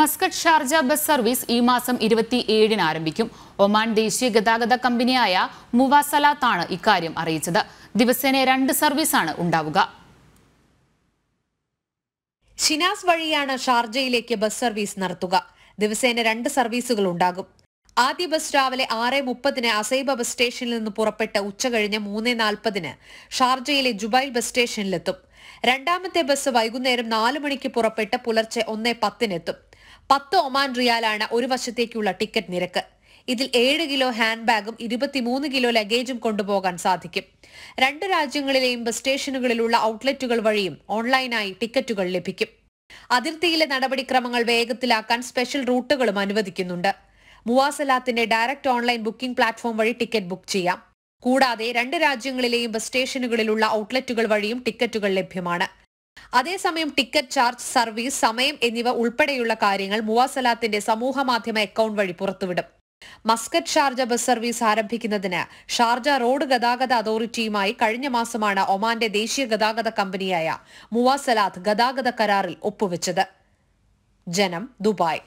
Muscat Sharjah bus service ഈ മാസം ഇരുപത്തിയേഴിന് ആരംഭിക്കും ഒമാൻ ദേശീയ ഗതാഗത കമ്പനിയായ മുവാസലാത്താണ് ഇക്കാര്യം അറിയിച്ചത് ദിവസേന രണ്ട് സർവീസാണ് ഉണ്ടാവുക ഷിനാസ് വഴിയാണ് ഷാർജയിലേക്ക് ബസ് സർവീസ് നടത്തുക ദിവസേന രണ്ട് സർവീസുകൾ ഉണ്ടാകും ആദ്യ ബസ് രാവിലെ ആറ് മുപ്പതിന് അസൈബ ബസ് സ്റ്റേഷനിൽ നിന്ന് പുറപ്പെട്ട് ഉച്ച കഴിഞ്ഞ് മൂന്ന് നാൽപ്പതിന് ഷാർജയിലെ ജുബൈൽ ബസ് സ്റ്റേഷനിലെത്തും രണ്ടാമത്തെ ബസ് വൈകുന്നേരം നാലു മണിക്ക് പുറപ്പെട്ട് പുലർച്ചെ ഒന്നേ പത്തിനെത്തും പത്ത് ഒമാൻ റിയാലാണ് ഒരു വശത്തേക്കുള്ള ടിക്കറ്റ് നിരക്ക് ഇതിൽ ഏഴ് കിലോ ഹാൻഡ് ബാഗും ഇരുപത്തിമൂന്ന് കിലോ ലഗേജും കൊണ്ടുപോകാൻ സാധിക്കും രണ്ട് രാജ്യങ്ങളിലെയും ബസ് സ്റ്റേഷനുകളിലുള്ള ഔട്ട്ലെറ്റുകൾ വഴിയും ഓൺലൈനായി ടിക്കറ്റുകൾ ലഭിക്കും അതിർത്തിയിലെ നടപടിക്രമങ്ങൾ വേഗത്തിലാക്കാൻ സ്പെഷ്യൽ റൂട്ടുകളും അനുവദിക്കുന്നുണ്ട് മുവാസലാത്തിന്റെ ഡയറക്റ്റ് ഓൺലൈൻ ബുക്കിംഗ് പ്ലാറ്റ്ഫോം വഴി ടിക്കറ്റ് ബുക്ക് ചെയ്യാം കൂടാതെ രണ്ട് രാജ്യങ്ങളിലെയും ബസ് സ്റ്റേഷനുകളിലുള്ള ഔട്ട്ലെറ്റുകൾ വഴിയും ടിക്കറ്റുകൾ ലഭ്യമാണ് അതേസമയം ടിക്കറ്റ് ചാർജ് സർവീസ് സമയം എന്നിവ ഉൾപ്പെടെയുള്ള കാര്യങ്ങൾ മുവാസലാത്തിന്റെ സമൂഹ മാധ്യമ അക്കൌണ്ട് വഴി പുറത്തുവിടും മസ്കറ്റ് ഷാർജ ബസ് സർവീസ് ആരംഭിക്കുന്നതിന് ഷാർജ റോഡ് ഗതാഗത അതോറിറ്റിയുമായി കഴിഞ്ഞ മാസമാണ് ഒമാന്റെ ദേശീയ ഗതാഗത കമ്പനിയായ മുവാസലാത്ത് ഗതാഗത കരാറിൽ ഒപ്പുവെച്ചത് ജനം ദുബായ്